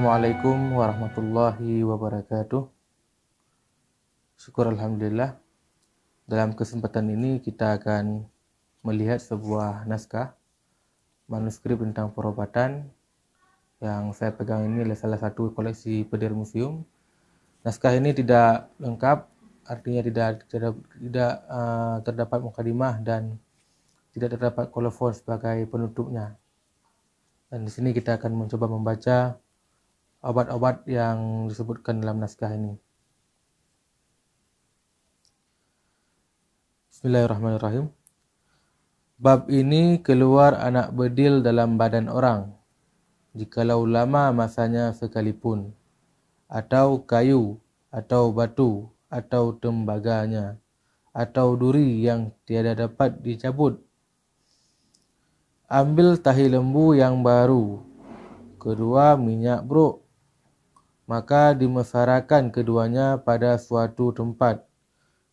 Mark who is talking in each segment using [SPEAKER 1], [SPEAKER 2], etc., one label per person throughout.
[SPEAKER 1] Assalamualaikum warahmatullahi wabarakatuh. Syukur alhamdulillah. Dalam kesempatan ini kita akan melihat sebuah naskah manuskrip tentang perobatan yang saya pegang ini adalah salah satu koleksi Pedir Museum. Naskah ini tidak lengkap, artinya tidak tidak, tidak uh, terdapat mukadimah dan tidak terdapat kolofon sebagai penutupnya. Dan di sini kita akan mencoba membaca obat-obat yang disebutkan dalam naskah ini. Bismillahirrahmanirrahim. Bab ini keluar anak bedil dalam badan orang, jikalau lama masanya sekalipun, atau kayu, atau batu, atau tembaganya, atau duri yang tiada dapat dicabut. Ambil tahi lembu yang baru, kedua minyak bro maka dimesarakan keduanya pada suatu tempat.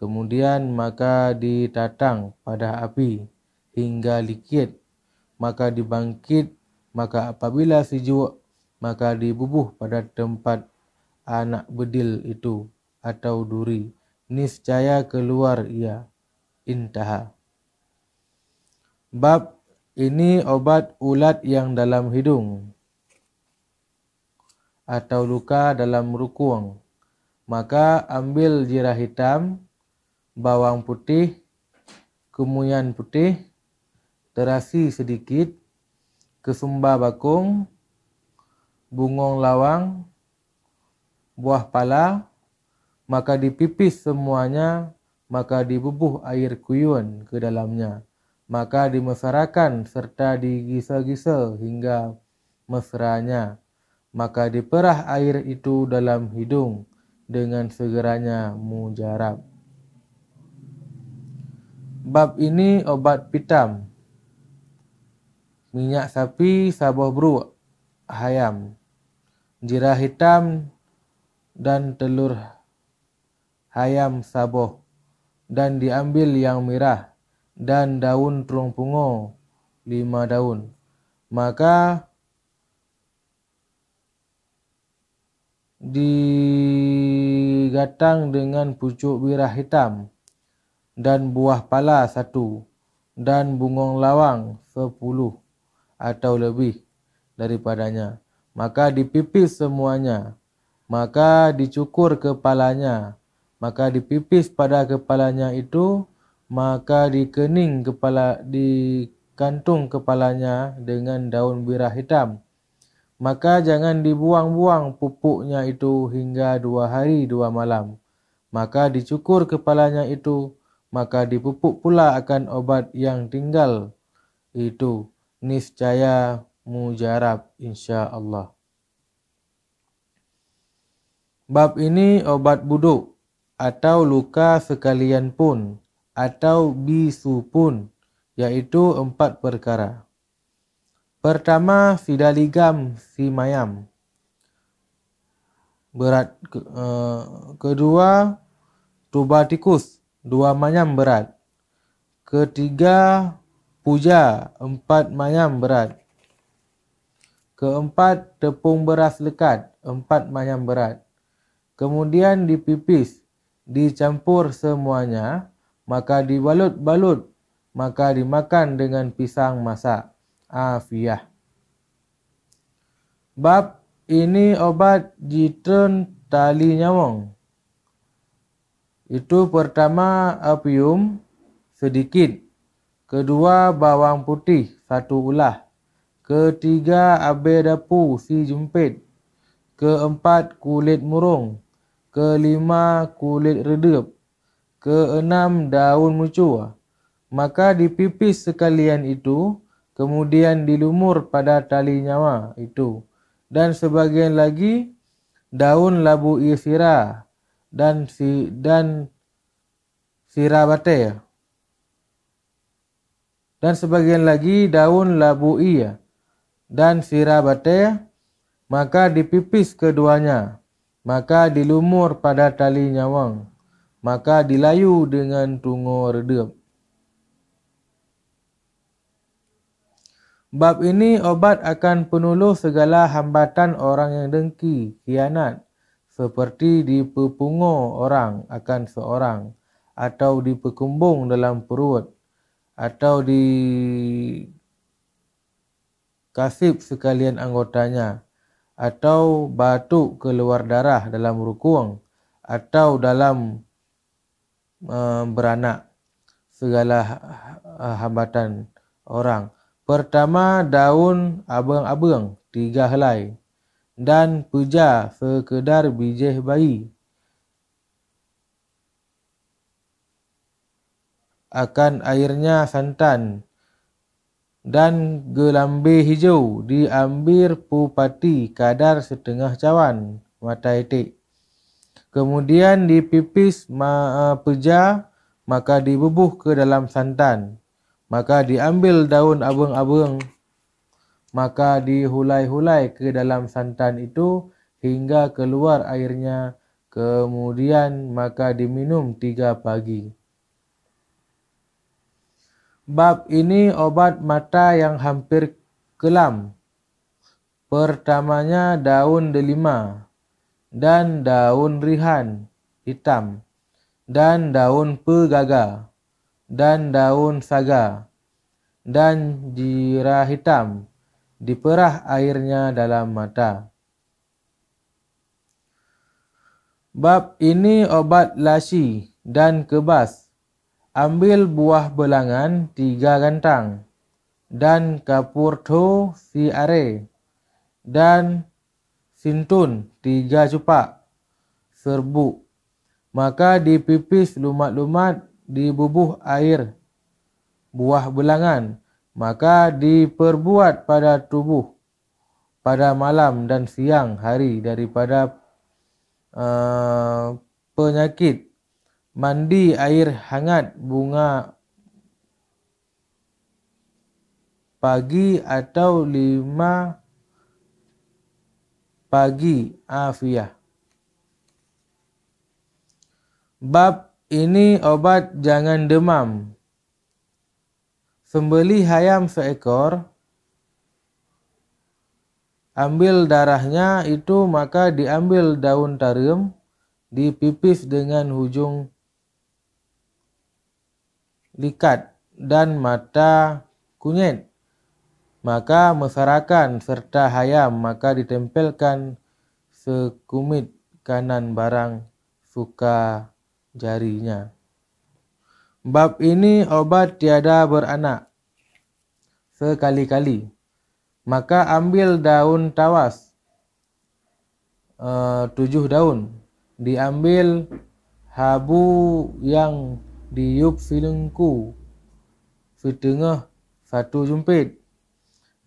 [SPEAKER 1] Kemudian maka ditatang pada api hingga likit, maka dibangkit, maka apabila sejuk, maka dibubuh pada tempat anak bedil itu atau duri. Niscaya keluar ia. Intaha. Bab ini obat ulat yang dalam hidung atau luka dalam rukung. Maka ambil jirah hitam, bawang putih, kemuyan putih, terasi sedikit, kesumba bakung, bungong lawang, buah pala, maka dipipis semuanya, maka dibubuh air kuyun ke dalamnya, maka dimesarakan serta digisa-gisa hingga mesranya maka diperah air itu dalam hidung dengan segeranya mujarab. Bab ini obat pitam, minyak sapi, sabah bru, hayam, jirah hitam, dan telur hayam saboh, dan diambil yang merah, dan daun terung pungo, lima daun. Maka digatang dengan pucuk birah hitam dan buah pala satu dan bungong lawang sepuluh atau lebih daripadanya. Maka dipipis semuanya, maka dicukur kepalanya, maka dipipis pada kepalanya itu, maka dikening kepala dikantung kepalanya dengan daun birah hitam maka jangan dibuang-buang pupuknya itu hingga dua hari dua malam. Maka dicukur kepalanya itu, maka dipupuk pula akan obat yang tinggal itu. Niscaya mujarab insya Allah. Bab ini obat buduk atau luka sekalian pun atau bisu pun yaitu empat perkara. Pertama, fidaligam simayam. Berat ke, eh, kedua, tubatikus, dua mayam berat. Ketiga, puja, empat mayam berat. Keempat, tepung beras lekat, empat mayam berat. Kemudian dipipis, dicampur semuanya, maka dibalut-balut, maka dimakan dengan pisang masak afiyah. Bab ini obat jitun tali nyamong. Itu pertama apium sedikit. Kedua bawang putih satu ulah. Ketiga abe dapu si jumpit. Keempat kulit murung. Kelima kulit redup. Keenam daun mucua. Maka dipipis sekalian itu kemudian dilumur pada tali nyawa itu. Dan sebagian lagi daun labu isira dan si dan sirabate ya. Dan sebagian lagi daun labu iya dan sirabate maka dipipis keduanya maka dilumur pada tali nyawang maka dilayu dengan tungu redup. Bab ini obat akan penuluh segala hambatan orang yang dengki, kianat, seperti dipepungo orang akan seorang, atau dipekumbung dalam perut, atau di kasip sekalian anggotanya, atau batuk keluar darah dalam rukuang, atau dalam uh, beranak segala ha-, hambatan orang. Pertama, daun abang-abang, tiga helai. Dan puja sekedar biji bayi. Akan airnya santan. Dan gelambe hijau diambil pupati kadar setengah cawan mata etik. Kemudian dipipis ma- peja maka dibubuh ke dalam santan maka diambil daun abang-abang maka dihulai-hulai ke dalam santan itu hingga keluar airnya kemudian maka diminum tiga pagi bab ini obat mata yang hampir kelam pertamanya daun delima dan daun rihan hitam dan daun pegagah dan daun saga dan jirah hitam diperah airnya dalam mata. Bab ini obat lasi dan kebas. Ambil buah belangan tiga gantang dan kapur tu siare dan sintun tiga cupak serbuk. Maka dipipis lumat-lumat di bubuh air buah belangan maka diperbuat pada tubuh pada malam dan siang hari daripada uh, penyakit mandi air hangat bunga pagi atau lima pagi afiah bab Ini obat jangan demam. Sembeli ayam seekor, ambil darahnya itu maka diambil daun tarim, dipipis dengan hujung likat dan mata kunyit. Maka mesarakan serta hayam maka ditempelkan sekumit kanan barang suka jarinya. Bab ini obat tiada beranak sekali-kali. Maka ambil daun tawas e, tujuh daun. Diambil habu yang diup filengku setengah satu jumpit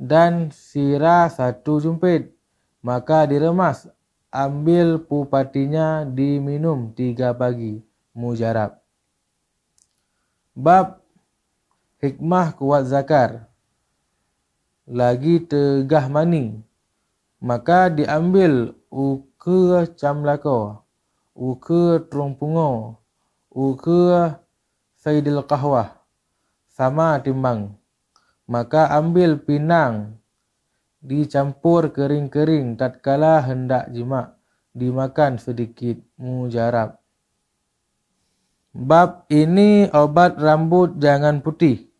[SPEAKER 1] dan sirah satu jumpit. Maka diremas, ambil pupatinya diminum tiga pagi mujarab. Bab hikmah kuat zakar lagi tegah maning maka diambil uke camlako uke terumpungo uke saidil kahwah sama timbang maka ambil pinang dicampur kering-kering tatkala hendak jima dimakan sedikit mujarab Bab ini obat rambut jangan putih.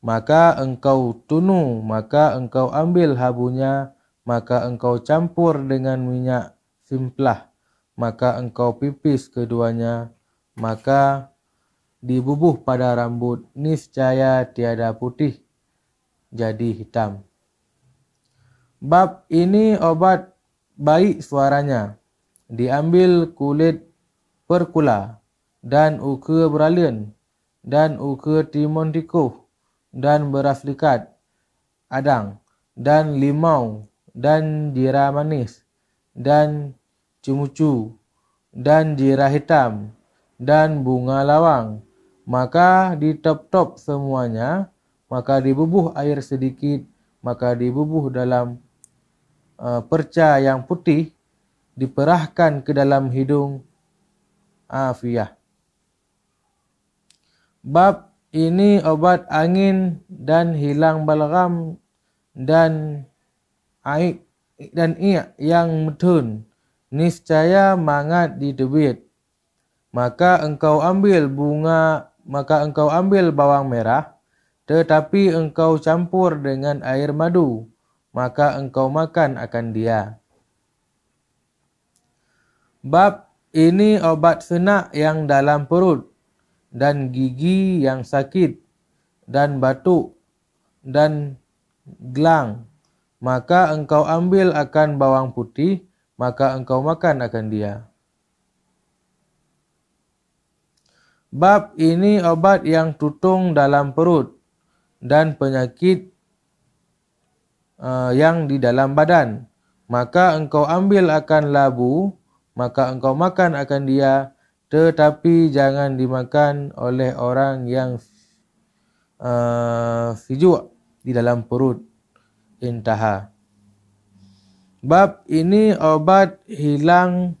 [SPEAKER 1] Maka engkau tunu, maka engkau ambil habunya, maka engkau campur dengan minyak simplah, maka engkau pipis keduanya, maka dibubuh pada rambut, niscaya tiada putih, jadi hitam. Bab ini obat baik suaranya, diambil kulit perkula, dan uke beralian dan uke timon tikuh dan beraflikat adang dan limau dan jira manis dan cumucu dan jira hitam dan bunga lawang maka ditop-top semuanya maka dibubuh air sedikit maka dibubuh dalam uh, perca yang putih diperahkan ke dalam hidung afiah Bab ini obat angin dan hilang balgam dan aik dan ia yang medun niscaya mangat di debit maka engkau ambil bunga maka engkau ambil bawang merah tetapi engkau campur dengan air madu maka engkau makan akan dia bab ini obat senak yang dalam perut dan gigi yang sakit dan batuk dan gelang maka engkau ambil akan bawang putih maka engkau makan akan dia Bab ini obat yang tutung dalam perut dan penyakit uh, yang di dalam badan. Maka engkau ambil akan labu, maka engkau makan akan dia, tetapi jangan dimakan oleh orang yang uh, di dalam perut intaha bab ini obat hilang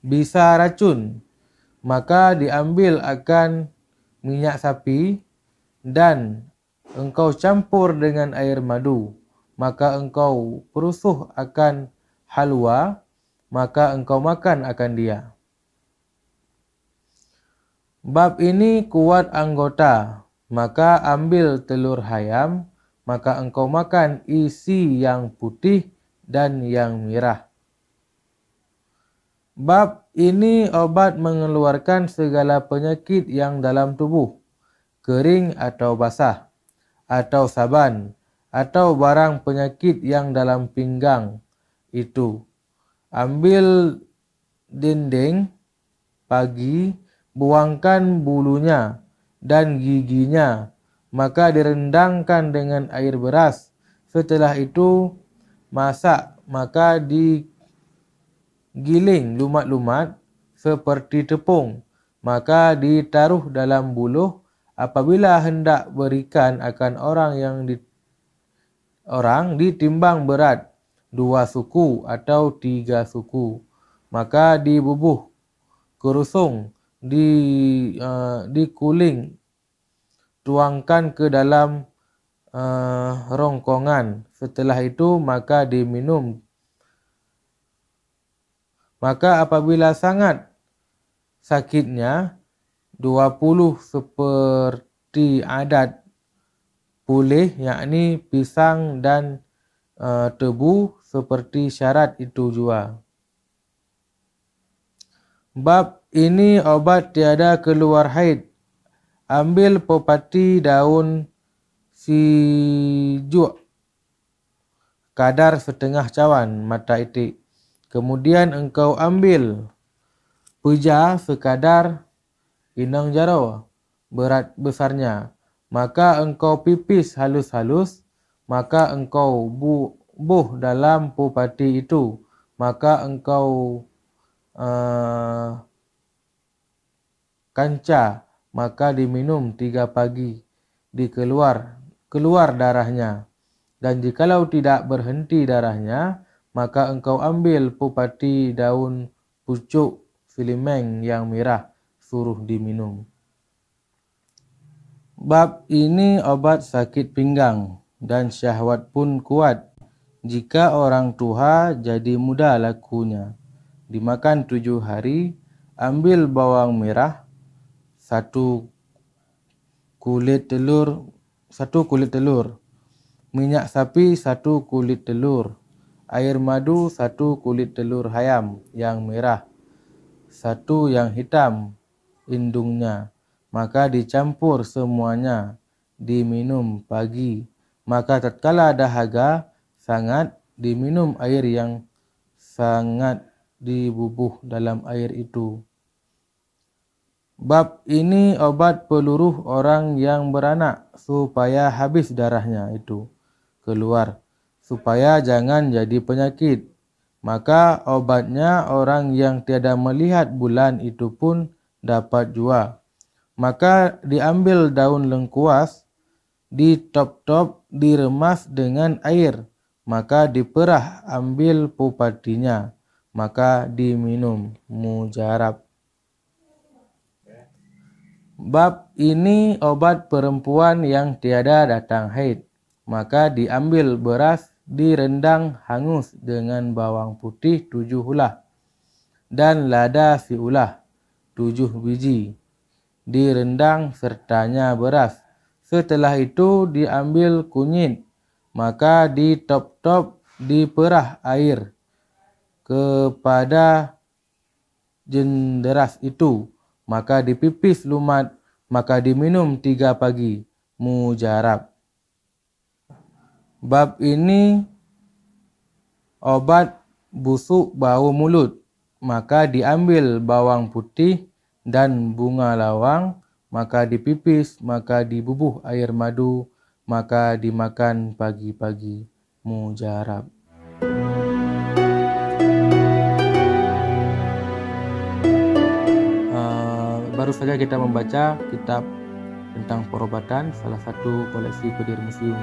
[SPEAKER 1] bisa racun maka diambil akan minyak sapi dan engkau campur dengan air madu maka engkau perusuh akan halwa maka engkau makan akan dia Bab ini kuat anggota, maka ambil telur hayam, maka engkau makan isi yang putih dan yang merah. Bab ini obat mengeluarkan segala penyakit yang dalam tubuh, kering atau basah, atau saban, atau barang penyakit yang dalam pinggang itu. Ambil dinding pagi buangkan bulunya dan giginya, maka direndangkan dengan air beras. Setelah itu masak, maka digiling lumat-lumat seperti tepung, maka ditaruh dalam buluh. Apabila hendak berikan akan orang yang di, orang ditimbang berat dua suku atau tiga suku, maka dibubuh kerusung di uh, eh, dikuling tuangkan ke dalam uh, rongkongan setelah itu maka diminum maka apabila sangat sakitnya 20 seperti adat boleh yakni pisang dan uh, tebu seperti syarat itu jua bab ini obat tiada keluar haid. Ambil pepati daun sijuk. Kadar setengah cawan mata itik. Kemudian engkau ambil puja sekadar inang jarau berat besarnya. Maka engkau pipis halus-halus. Maka engkau bu buh dalam pepati itu. Maka engkau uh, kanca, maka diminum tiga pagi, dikeluar, keluar darahnya. Dan jikalau tidak berhenti darahnya, maka engkau ambil pupati daun pucuk filimeng yang merah, suruh diminum. Bab ini obat sakit pinggang dan syahwat pun kuat. Jika orang tua jadi muda lakunya, dimakan tujuh hari, ambil bawang merah, satu kulit telur satu kulit telur minyak sapi satu kulit telur air madu satu kulit telur ayam yang merah satu yang hitam indungnya maka dicampur semuanya diminum pagi maka tatkala dahaga sangat diminum air yang sangat dibubuh dalam air itu Bab ini obat peluruh orang yang beranak supaya habis darahnya itu keluar supaya jangan jadi penyakit. Maka obatnya orang yang tiada melihat bulan itu pun dapat jua. Maka diambil daun lengkuas, ditop-top, diremas dengan air, maka diperah ambil pupatinya, maka diminum mujarab. Bab ini obat perempuan yang tiada datang haid, maka diambil beras direndang hangus dengan bawang putih tujuh ulah dan lada fiulah tujuh biji direndang sertanya beras. Setelah itu diambil kunyit, maka ditop-top di perah air kepada jenderas itu maka dipipis lumat, maka diminum tiga pagi, mujarab. Bab ini obat busuk bau mulut, maka diambil bawang putih dan bunga lawang, maka dipipis, maka dibubuh air madu, maka dimakan pagi-pagi mujarab. baru saja kita membaca kitab tentang perobatan salah satu koleksi Kedir Museum.